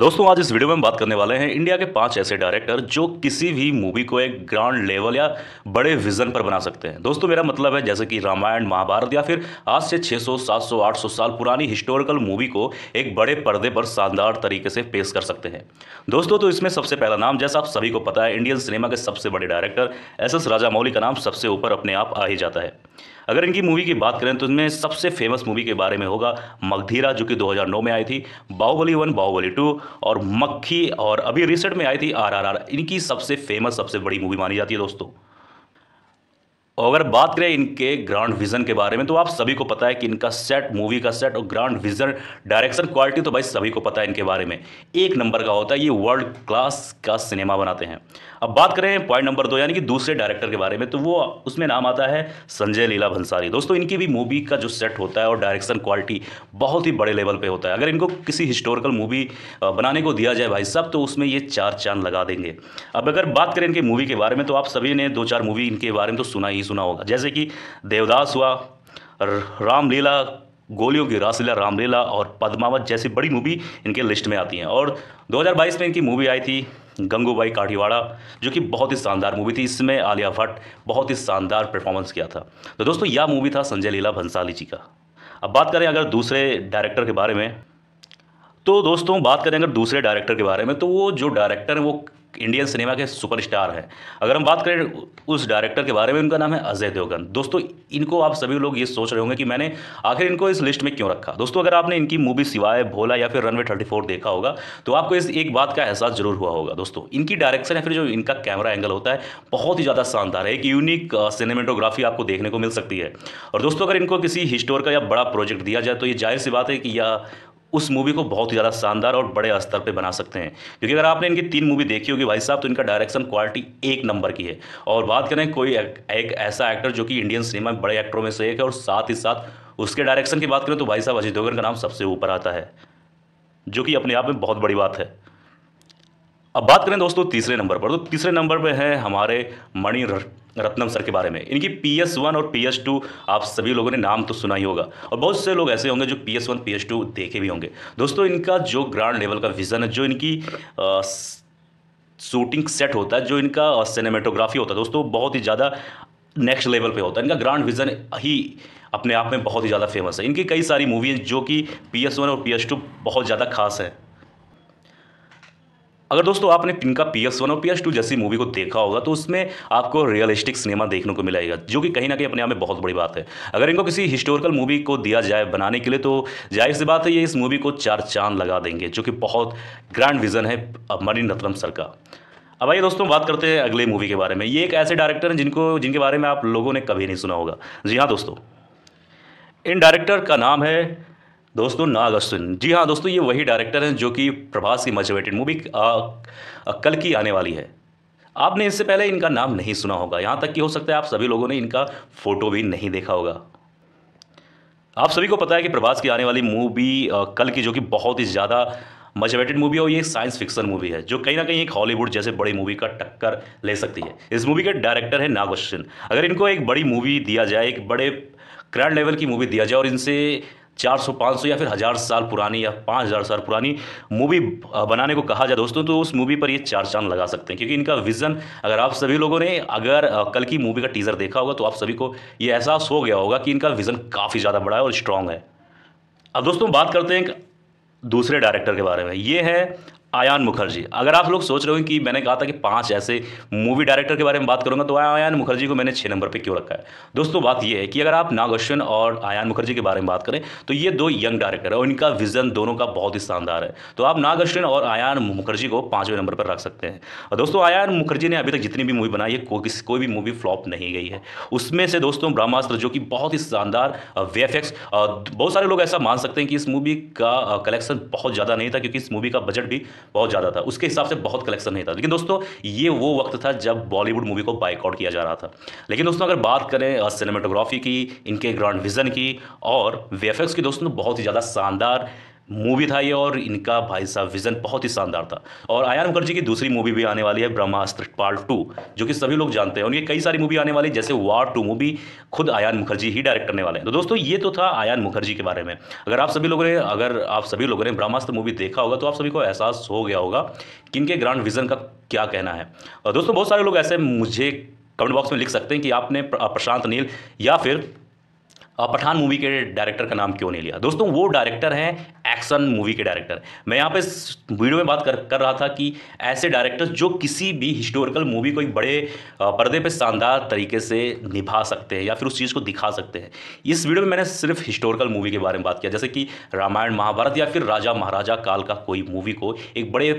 दोस्तों आज इस वीडियो में हम बात करने वाले हैं इंडिया के पांच ऐसे डायरेक्टर जो किसी भी मूवी को एक ग्रांड लेवल या बड़े विजन पर बना सकते हैं दोस्तों मेरा मतलब है जैसे कि रामायण महाभारत या फिर आज से 600, 700, 800 साल पुरानी हिस्टोरिकल मूवी को एक बड़े पर्दे पर शानदार तरीके से पेश कर सकते हैं दोस्तों तो इसमें सबसे पहला नाम जैसा आप सभी को पता है इंडियन सिनेमा के सबसे बड़े डायरेक्टर एस एस राजामौली का नाम सबसे ऊपर अपने आप आ ही जाता है अगर इनकी मूवी की बात करें तो इनमें सबसे फेमस मूवी के बारे में होगा मगधीरा जो कि 2009 में आई थी बाहुबली वन बाहुबली टू और मक्खी और अभी रिसेंट में आई थी आरआरआर इनकी सबसे फेमस सबसे बड़ी मूवी मानी जाती है दोस्तों और अगर बात करें इनके ग्रांड विजन के बारे में तो आप सभी को पता है कि इनका सेट मूवी का सेट और ग्रांड विजन डायरेक्शन क्वालिटी तो भाई सभी को पता है इनके बारे में एक नंबर का होता है ये वर्ल्ड क्लास का सिनेमा बनाते हैं अब बात करें पॉइंट नंबर दो यानी कि दूसरे डायरेक्टर के बारे में तो वो उसमें नाम आता है संजय लीला भंसारी दोस्तों इनकी भी मूवी का जो सेट होता है और डायरेक्शन क्वालिटी बहुत ही बड़े लेवल पर होता है अगर इनको किसी हिस्टोरिकल मूवी बनाने को दिया जाए भाई साहब तो उसमें ये चार चांद लगा देंगे अब अगर बात करें इनकी मूवी के बारे में तो आप सभी ने दो चार मूवी इनके बारे में तो सुना ही सुना होगा जैसे कि देवदास हुआ रामलीला गोलियों की रासलीला रामलीला और पद्मावत जैसी बड़ी मूवी इनके लिस्ट में आती हैं और 2022 में इनकी मूवी आई थी गंगूबाई काठीवाड़ा जो कि बहुत ही शानदार मूवी थी इसमें आलिया भट्ट बहुत ही शानदार परफॉर्मेंस किया था तो दोस्तों यह मूवी था संजय लीला भंसाली जी का अब बात करें अगर दूसरे डायरेक्टर के बारे में तो दोस्तों बात करें अगर दूसरे डायरेक्टर के बारे में तो वो जो डायरेक्टर हैं वो इंडियन सिनेमा के सुपरस्टार हैं अगर हम बात करें उस डायरेक्टर के बारे में उनका नाम है अजय देवगन दोस्तों इनको आप सभी लोग ये सोच रहे होंगे कि मैंने आखिर इनको इस लिस्ट में क्यों रखा दोस्तों अगर आपने इनकी मूवी सिवाय भोला या फिर रनवे थर्टी फोर देखा होगा तो आपको इस एक बात का एहसास जरूर हुआ होगा दोस्तों इनकी डायरेक्शन या फिर जो इनका कैमरा एंगल होता है बहुत ही ज़्यादा शानदार है एक यूनिक सिनेमेटोग्राफी आपको देखने को मिल सकती है और दोस्तों अगर इनको किसी हिस्टोर का या बड़ा प्रोजेक्ट दिया जाए तो ये जाहिर सी बात है कि या उस मूवी को बहुत ही ज़्यादा शानदार और बड़े स्तर पर बना सकते हैं क्योंकि अगर आपने इनकी तीन मूवी देखी होगी भाई साहब तो इनका डायरेक्शन क्वालिटी एक नंबर की है और बात करें कोई एक ऐसा एक्टर जो कि इंडियन सिनेमा में बड़े एक्टरों में से एक है और साथ ही साथ उसके डायरेक्शन की बात करें तो भाई साहब अजय देवगन का नाम सबसे ऊपर आता है जो कि अपने आप में बहुत बड़ी बात है अब बात करें दोस्तों तीसरे नंबर पर तो तीसरे नंबर पर हैं हमारे मणि रत्नम सर के बारे में इनकी पी एस वन और पी एस टू आप सभी लोगों ने नाम तो सुना ही होगा और बहुत से लोग ऐसे होंगे जो P S one P S two देखे भी होंगे दोस्तों इनका जो ग्रांड लेवल का विज़न है जो इनकी शूटिंग सेट होता है जो इनका सिनेमेटोग्राफी होता है दोस्तों बहुत ही ज़्यादा नेक्स्ट लेवल पे होता है इनका ग्रांड विज़न ही अपने आप में बहुत ही ज़्यादा फेमस है इनकी कई सारी मूवीज़ जो कि पी एस वन और पी एस टू बहुत ज़्यादा खास है अगर दोस्तों आपने पिंका पी एस वन और पी एस टू जैसी मूवी को देखा होगा तो उसमें आपको रियलिस्टिक सिनेमा देखने को मिलेगा जो कि कहीं ना कहीं अपने आप में बहुत बड़ी बात है अगर इनको किसी हिस्टोरिकल मूवी को दिया जाए बनाने के लिए तो जाहिर सी बात है ये इस मूवी को चार चांद लगा देंगे जो कि बहुत ग्रैंड विजन है मरीन रत्नम सर का अब आइए दोस्तों बात करते हैं अगले मूवी के बारे में ये एक ऐसे डायरेक्टर हैं जिनको जिनके बारे में आप लोगों ने कभी नहीं सुना होगा जी हाँ दोस्तों इन डायरेक्टर का नाम है दोस्तों नाग अश्विन जी हाँ दोस्तों ये वही डायरेक्टर हैं जो कि प्रभास की मच मूवी कल की आने वाली है आपने इससे पहले इनका नाम नहीं सुना होगा यहाँ तक कि हो सकता है आप सभी लोगों ने इनका फोटो भी नहीं देखा होगा आप सभी को पता है कि प्रभास की आने वाली मूवी कल की जो कि बहुत ही ज़्यादा मचवेटेड मूवी है और ये साइंस फिक्सन मूवी है जो कहीं ना कहीं एक हॉलीवुड जैसे बड़ी मूवी का टक्कर ले सकती है इस मूवी के डायरेक्टर है नाग अगर इनको एक बड़ी मूवी दिया जाए एक बड़े ग्रैंड लेवल की मूवी दिया जाए और इनसे चार सौ पाँच सौ या फिर हज़ार साल पुरानी या पाँच हज़ार साल पुरानी मूवी बनाने को कहा जाए दोस्तों तो उस मूवी पर ये चार चांद लगा सकते हैं क्योंकि इनका विज़न अगर आप सभी लोगों ने अगर कल की मूवी का टीज़र देखा होगा तो आप सभी को ये एहसास हो गया होगा कि इनका विज़न काफ़ी ज़्यादा बड़ा है और स्ट्रांग है अब दोस्तों बात करते हैं दूसरे डायरेक्टर के बारे में ये है आयान मुखर्जी अगर आप लोग सोच रहे हो कि मैंने कहा था कि पांच ऐसे मूवी डायरेक्टर के बारे में बात करूंगा तो आयान मुखर्जी को मैंने छः नंबर पर क्यों रखा है दोस्तों बात यह है कि अगर आप अश्विन और आयान मुखर्जी के बारे में बात करें तो ये दो यंग डायरेक्टर है और इनका विजन दोनों का बहुत ही शानदार है तो आप अश्विन और आयान मुखर्जी को पाँचवें नंबर पर रख सकते हैं और दोस्तों आयान मुखर्जी ने अभी तक जितनी भी मूवी बनाई है कोई भी मूवी फ्लॉप नहीं गई है उसमें से दोस्तों ब्रह्मास्त्र जो कि बहुत ही शानदार वे बहुत सारे लोग ऐसा मान सकते हैं कि इस मूवी का कलेक्शन बहुत ज़्यादा नहीं था क्योंकि इस मूवी का बजट भी बहुत ज़्यादा था उसके हिसाब से बहुत कलेक्शन नहीं था लेकिन दोस्तों ये वो वक्त था जब बॉलीवुड मूवी को बाइकआउट किया जा रहा था लेकिन दोस्तों अगर बात करें सिनेमाटोग्राफी की इनके ग्रांड विजन की और वे की दोस्तों बहुत ही ज़्यादा शानदार मूवी था ये और इनका भाई साहब विज़न बहुत ही शानदार था और आयान मुखर्जी की दूसरी मूवी भी आने वाली है ब्रह्मास्त्र पार्ट टू जो कि सभी लोग जानते हैं उनकी कई सारी मूवी आने वाली जैसे वार टू मूवी खुद आयान मुखर्जी ही डायरेक्ट करने वाले हैं तो दोस्तों ये तो था आयान मुखर्जी के बारे में अगर आप सभी लोगों ने अगर आप सभी लोगों ने ब्रह्मास्त्र मूवी देखा होगा तो आप सभी को एहसास हो गया होगा कि इनके ग्रांड विज़न का क्या कहना है और दोस्तों बहुत सारे लोग ऐसे मुझे कमेंट बॉक्स में लिख सकते हैं कि आपने प्रशांत नील या फिर पठान मूवी के डायरेक्टर का नाम क्यों नहीं लिया दोस्तों वो डायरेक्टर हैं एक्शन मूवी के डायरेक्टर मैं यहाँ पे वीडियो में बात कर कर रहा था कि ऐसे डायरेक्टर्स जो किसी भी हिस्टोरिकल मूवी को एक बड़े पर्दे पे शानदार तरीके से निभा सकते हैं या फिर उस चीज़ को दिखा सकते हैं इस वीडियो में मैंने सिर्फ हिस्टोरिकल मूवी के बारे में बात किया जैसे कि रामायण महाभारत या फिर राजा महाराजा काल का कोई मूवी को एक बड़े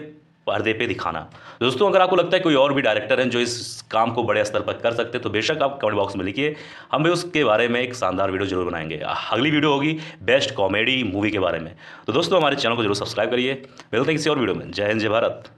पर्दे पे दिखाना दोस्तों अगर आपको लगता है कोई और भी डायरेक्टर हैं जो इस काम को बड़े स्तर पर कर सकते हैं तो बेशक आप कमेंट बॉक्स में लिखिए हम भी उसके बारे में एक शानदार वीडियो जरूर बनाएंगे अगली वीडियो होगी बेस्ट कॉमेडी मूवी के बारे में तो दोस्तों हमारे चैनल को जरूर सब्सक्राइब करिए मिलते हैं किसी और वीडियो में जय हिंद जय भारत